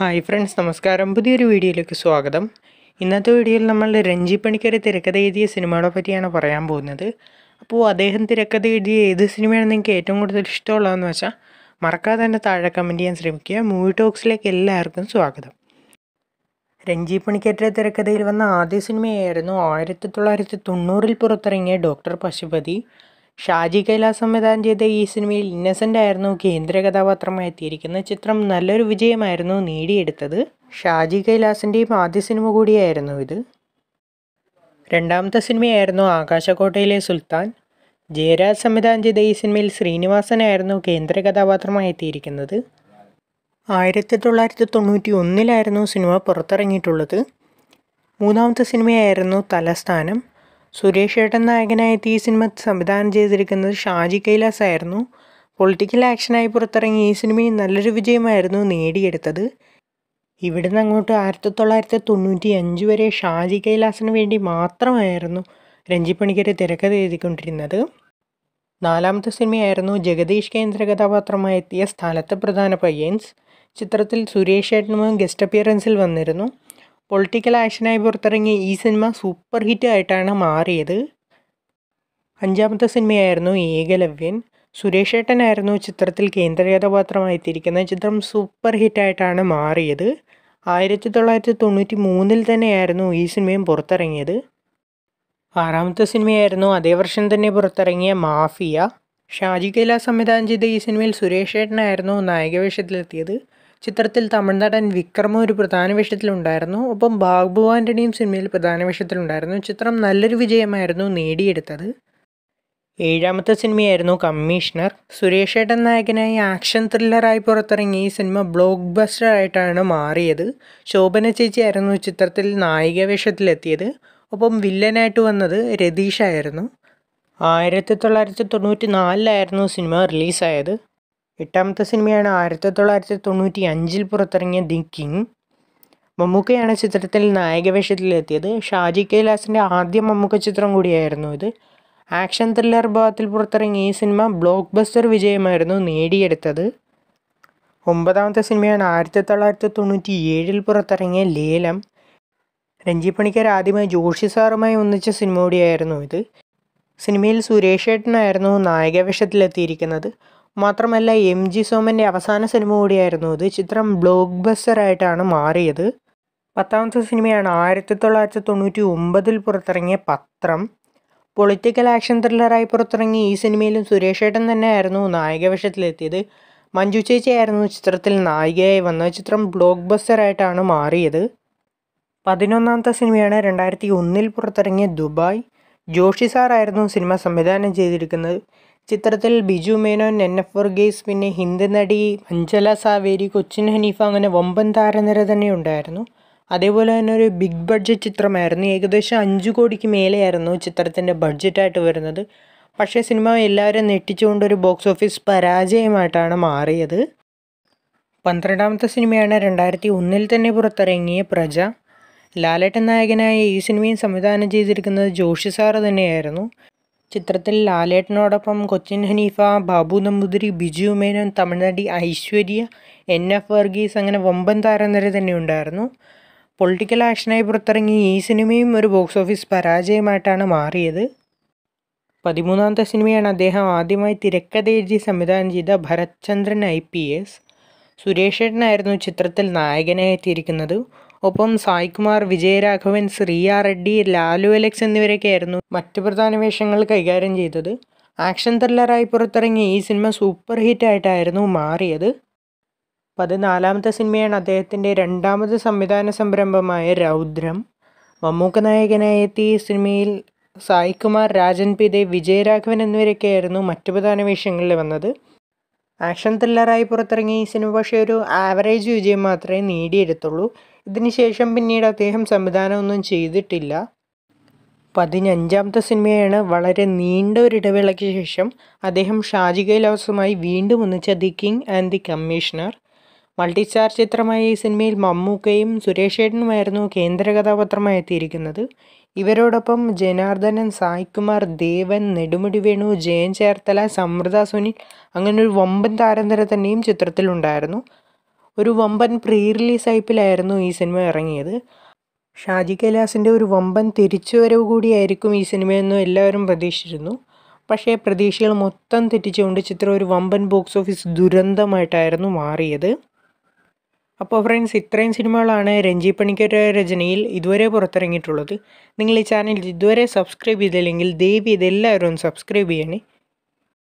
hi friends നമസ്കാരം പുതിയൊരു വീഡിയോയിലേക്ക് സ്വാഗതം ഇന്നത്തെ വീഡിയോയിൽ നമ്മൾ രഞ്ജി പണിക്കർ തിരക്കഥ എഴുതിയ സിനിമകളെ പറ്റിയാണ് പറയാൻ പോകുന്നത് അപ്പോൾ അദ്ദേഹം തിരക്കഥ എഴുതിയ ഏത് സിനിമയാണ് നിങ്ങൾക്ക് ഏറ്റവും കൂടുതൽ ഇഷ്ടമുള്ളതെന്ന് വെച്ചാൽ മറക്കാതെ തന്നെ താഴെ കമൻറ്റ് ചെയ്യാൻ ശ്രമിക്കുക മൂവി ടോക്സിലേക്ക് എല്ലാവർക്കും സ്വാഗതം രഞ്ജി പണിക്കരുടെ തിരക്കഥയിൽ വന്ന ആദ്യ സിനിമയായിരുന്നു ആയിരത്തി തൊള്ളായിരത്തി തൊണ്ണൂറിൽ പുറത്തിറങ്ങിയ ഡോക്ടർ പശുപതി ഷാജി കൈലാസ് സംവിധാനം ചെയ്ത ഈ സിനിമയിൽ ഇന്നസെൻ്റ് ആയിരുന്നു കേന്ദ്ര കഥാപാത്രമായി എത്തിയിരിക്കുന്ന ചിത്രം നല്ലൊരു വിജയമായിരുന്നു നേടിയെടുത്തത് ഷാജി കൈലാസിൻ്റെയും ആദ്യ സിനിമ കൂടിയായിരുന്നു ഇത് രണ്ടാമത്തെ സിനിമയായിരുന്നു ആകാശക്കോട്ടയിലെ സുൽത്താൻ ജയരാജ് സംവിധാനം ചെയ്ത ഈ സിനിമയിൽ ശ്രീനിവാസനായിരുന്നു കേന്ദ്ര കഥാപാത്രമായി എത്തിയിരിക്കുന്നത് ആയിരത്തി തൊള്ളായിരത്തി തൊണ്ണൂറ്റി ഒന്നിലായിരുന്നു സിനിമ പുറത്തിറങ്ങിയിട്ടുള്ളത് മൂന്നാമത്തെ സിനിമയായിരുന്നു തലസ്ഥാനം സുരേഷ് ഏട്ടൻ നായകനായെത്തി ഈ സിനിമ സംവിധാനം ചെയ്തിരിക്കുന്നത് ഷാജി കൈലാസ് ആയിരുന്നു പൊളിറ്റിക്കൽ ആക്ഷനായി പുറത്തിറങ്ങിയ ഈ സിനിമയും നല്ലൊരു വിജയമായിരുന്നു നേടിയെടുത്തത് നിന്ന് അങ്ങോട്ട് ആയിരത്തി തൊള്ളായിരത്തി തൊണ്ണൂറ്റി അഞ്ച് വരെ ഷാജി കൈലാസിന് വേണ്ടി മാത്രമായിരുന്നു രഞ്ജിപ്പണിക്കർ തിരക്കഥ എഴുതിക്കൊണ്ടിരുന്നത് നാലാമത്തെ സിനിമയായിരുന്നു ജഗദീഷ് കേന്ദ്ര കഥാപാത്രമായെത്തിയ സ്ഥലത്തെ പ്രധാന പയ്യൻസ് ചിത്രത്തിൽ സുരേഷ് ഏട്ടനുമായി ഗസ്റ്റ് അപ്പിയറൻസിൽ വന്നിരുന്നു പൊളിറ്റിക്കൽ ആക്ഷനായി പുറത്തിറങ്ങിയ ഈ സിനിമ സൂപ്പർ ഹിറ്റ് ആയിട്ടാണ് മാറിയത് അഞ്ചാമത്തെ സിനിമയായിരുന്നു ഏകലവ്യൻ സുരേഷ് ഏട്ടനായിരുന്നു ചിത്രത്തിൽ കേന്ദ്ര കഥാപാത്രമായി എത്തിയിരിക്കുന്ന ചിത്രം സൂപ്പർ ഹിറ്റായിട്ടാണ് മാറിയത് ആയിരത്തി തൊള്ളായിരത്തി തൊണ്ണൂറ്റി മൂന്നിൽ തന്നെയായിരുന്നു ഈ സിനിമയും പുറത്തിറങ്ങിയത് ആറാമത്തെ സിനിമയായിരുന്നു അതേ വർഷം തന്നെ പുറത്തിറങ്ങിയ മാഫിയ ഷാജി കൈലാസ് സംവിധാനം ചെയ്ത ഈ സിനിമയിൽ സുരേഷ് ഏട്ടനായിരുന്നു നായകവേഷത്തിലെത്തിയത് ചിത്രത്തിൽ തമിഴ് നടൻ ഒരു പ്രധാന വേഷത്തിലുണ്ടായിരുന്നു ഒപ്പം ബാബു ആൻ്റണിയും സിനിമയിൽ പ്രധാന വേഷത്തിലുണ്ടായിരുന്നു ചിത്രം നല്ലൊരു വിജയമായിരുന്നു നേടിയെടുത്തത് ഏഴാമത്തെ സിനിമയായിരുന്നു കമ്മീഷണർ സുരേഷ് ഏട്ടൻ നായകനായി ആക്ഷൻ ത്രില്ലറായി പുറത്തിറങ്ങിയ ഈ സിനിമ ബ്ലോക്ക് ബസ്റ്റർ ആയിട്ടാണ് മാറിയത് ശോഭന ചേച്ചിയായിരുന്നു ചിത്രത്തിൽ നായിക വേഷത്തിലെത്തിയത് ഒപ്പം വില്ലനായിട്ട് വന്നത് രതീഷായിരുന്നു ആയിരത്തി തൊള്ളായിരത്തി തൊണ്ണൂറ്റി നാലിലായിരുന്നു സിനിമ റിലീസായത് എട്ടാമത്തെ സിനിമയാണ് ആയിരത്തി തൊള്ളായിരത്തി തൊണ്ണൂറ്റി അഞ്ചിൽ പുറത്തിറങ്ങിയ ദി കിങ് മമ്മൂക്കയാണ് ചിത്രത്തിൽ നായകവേഷത്തിലെത്തിയത് ഷാജി കൈലാസിൻ്റെ ആദ്യ മമ്മൂക്ക ചിത്രം കൂടിയായിരുന്നു ഇത് ആക്ഷൻ ത്രില്ലർ ഭാഗത്തിൽ പുറത്തിറങ്ങിയ ഈ സിനിമ ബ്ലോക്ക് ബസ്റ്റർ വിജയമായിരുന്നു നേടിയെടുത്തത് ഒമ്പതാമത്തെ സിനിമയാണ് ആയിരത്തി തൊള്ളായിരത്തി തൊണ്ണൂറ്റി ഏഴിൽ പുറത്തിറങ്ങിയ ലേലം രഞ്ജി പണിക്കർ ആദ്യമായി ജോഷി സാറുമായി ഒന്നിച്ച സിനിമ കൂടിയായിരുന്നു ഇത് സിനിമയിൽ സുരേഷ് ഏട്ടനായിരുന്നു നായകവേഷത്തിലെത്തിയിരിക്കുന്നത് മാത്രമല്ല എം ജി സോമൻ്റെ അവസാന സിനിമ കൂടിയായിരുന്നു അത് ചിത്രം ബ്ലോക്ക് ബസ്റ്ററായിട്ടാണ് മാറിയത് പത്താമത്തെ സിനിമയാണ് ആയിരത്തി തൊള്ളായിരത്തി തൊണ്ണൂറ്റി ഒമ്പതിൽ പുറത്തിറങ്ങിയ പത്രം പൊളിറ്റിക്കൽ ആക്ഷൻ ത്രില്ലറായി പുറത്തിറങ്ങി ഈ സിനിമയിലും സുരേഷ് ഏട്ടൻ തന്നെയായിരുന്നു നായകവേഷത്തിലെത്തിയത് മഞ്ജു ചേച്ചിയായിരുന്നു ചിത്രത്തിൽ നായികയായി വന്ന ചിത്രം ബ്ലോക്ക് ബസ്റ്ററായിട്ടാണ് മാറിയത് പതിനൊന്നാമത്തെ സിനിമയാണ് രണ്ടായിരത്തി ഒന്നിൽ പുറത്തിറങ്ങിയ ദുബായ് ജോഷി സാറായിരുന്നു സിനിമ സംവിധാനം ചെയ്തിരിക്കുന്നത് ചിത്രത്തിൽ ബിജു മേനോൻ എൻ എഫ് വർഗീസ് പിന്നെ ഹിന്ദി നടി അഞ്ജല സാവേരി കൊച്ചിൻ ഹനീഫ അങ്ങനെ വമ്പൻ താരനിര തന്നെ ഉണ്ടായിരുന്നു അതേപോലെ തന്നെ ഒരു ബിഗ് ബഡ്ജറ്റ് ചിത്രമായിരുന്നു ഏകദേശം അഞ്ച് കോടിക്ക് മേലെയായിരുന്നു ചിത്രത്തിൻ്റെ ബഡ്ജറ്റായിട്ട് വരുന്നത് പക്ഷേ സിനിമ എല്ലാവരും നെട്ടിച്ചുകൊണ്ടൊരു ഒരു ബോക്സ് ഓഫീസ് പരാജയമായിട്ടാണ് മാറിയത് പന്ത്രണ്ടാമത്തെ സിനിമയാണ് രണ്ടായിരത്തി ഒന്നിൽ തന്നെ പുറത്തിറങ്ങിയ പ്രജ ലാലേട്ടൻ നായകനായ ഈ സിനിമയും സംവിധാനം ചെയ്തിരിക്കുന്നത് ജോഷി സാറ് തന്നെയായിരുന്നു ചിത്രത്തിൽ ലാലേട്ടനോടൊപ്പം കൊച്ചിൻ ഹനീഫ ബാബു നമ്പൂതിരി ബിജു മേനോൻ തമിഴ്നാടി ഐശ്വര്യ എൻ എഫ് വർഗീസ് അങ്ങനെ വമ്പൻ നിര തന്നെ ഉണ്ടായിരുന്നു പൊളിറ്റിക്കൽ ആക്ഷനായി പുറത്തിറങ്ങി ഈ സിനിമയും ഒരു ബോക്സ് ഓഫീസ് പരാജയമായിട്ടാണ് മാറിയത് പതിമൂന്നാമത്തെ സിനിമയാണ് അദ്ദേഹം ആദ്യമായി തിരക്കഥ എഴുതി സംവിധാനം ചെയ്ത ഭരത്ചന്ദ്രൻ ഐ പി എസ് സുരേഷേട്ടനായിരുന്നു ചിത്രത്തിൽ നായകനായി എത്തിയിരിക്കുന്നത് ഒപ്പം സായ്കുമാർ വിജയരാഘവൻ ശ്രീയ റെഡ്ഡി ലാലു അലക്സ് എന്നിവരൊക്കെയായിരുന്നു മറ്റ് പ്രധാന വേഷങ്ങൾ കൈകാര്യം ചെയ്തത് ആക്ഷൻ ത്രില്ലറായി പുറത്തിറങ്ങിയ ഈ സിനിമ സൂപ്പർ ഹിറ്റായിട്ടായിരുന്നു മാറിയത് പതിനാലാമത്തെ സിനിമയാണ് അദ്ദേഹത്തിൻ്റെ രണ്ടാമത് സംവിധാന സംരംഭമായ രൗദ്രം മമ്മൂക്ക നായകനായി എത്തിയ സിനിമയിൽ സായികുമാർ രാജൻ ദേ വിജയരാഘവൻ എന്നിവരൊക്കെയായിരുന്നു മറ്റു പ്രധാന വേഷങ്ങളിൽ വന്നത് ആക്ഷൻ ത്രില്ലറായി പുറത്തിറങ്ങിയ ഈ സിനിമ പക്ഷേ ഒരു ആവറേജ് വിജയം മാത്രമേ നേടിയെടുത്തുള്ളൂ ഇതിനുശേഷം പിന്നീട് അദ്ദേഹം സംവിധാനമൊന്നും ചെയ്തിട്ടില്ല പതിനഞ്ചാമത്തെ സിനിമയാണ് വളരെ നീണ്ട ഒരു ഇടവേളയ്ക്ക് ശേഷം അദ്ദേഹം ഷാജി കൈലാസുമായി വീണ്ടും ഒന്നിച്ച The King and the Commissioner multistar ചിത്രമായ ഈ സിനിമയിൽ മമ്മൂക്കയും സുരേഷ് കേന്ദ്ര കഥാപാത്രമായി എത്തിയിരിക്കുന്നത് ഇവരോടൊപ്പം ജനാർദ്ദനൻ സായ്കുമാർ ദേവൻ നെടുമുടി വേണു ജയൻ ചേർത്തല സമൃത സുനിൽ അങ്ങനെ ഒരു വമ്പൻ താരനിര തന്നെയും ചിത്രത്തിലുണ്ടായിരുന്നു ഒരു വമ്പൻ പ്രീ റിലീസ് ഐപ്പിലായിരുന്നു ഈ സിനിമ ഇറങ്ങിയത് ഷാജി കൈലാസിൻ്റെ ഒരു വമ്പൻ തിരിച്ചുവരവ് കൂടിയായിരിക്കും ഈ സിനിമയെന്ന് എല്ലാവരും പ്രതീക്ഷിച്ചിരുന്നു പക്ഷേ പ്രതീക്ഷകൾ മൊത്തം തെറ്റിച്ചുകൊണ്ട് ചിത്രം ഒരു വമ്പൻ ബോക്സ് ഓഫീസ് ദുരന്തമായിട്ടായിരുന്നു മാറിയത് അപ്പോൾ ഫ്രണ്ട്സ് ഇത്രയും സിനിമകളാണ് രഞ്ജി പണിക്കരുടെ രചനയിൽ ഇതുവരെ പുറത്തിറങ്ങിയിട്ടുള്ളത് നിങ്ങൾ ഈ ചാനൽ ഇതുവരെ സബ്സ്ക്രൈബ് ചെയ്തില്ലെങ്കിൽ ദയവ് ഇതെല്ലാവരും സബ്സ്ക്രൈബ് ചെയ്യണേ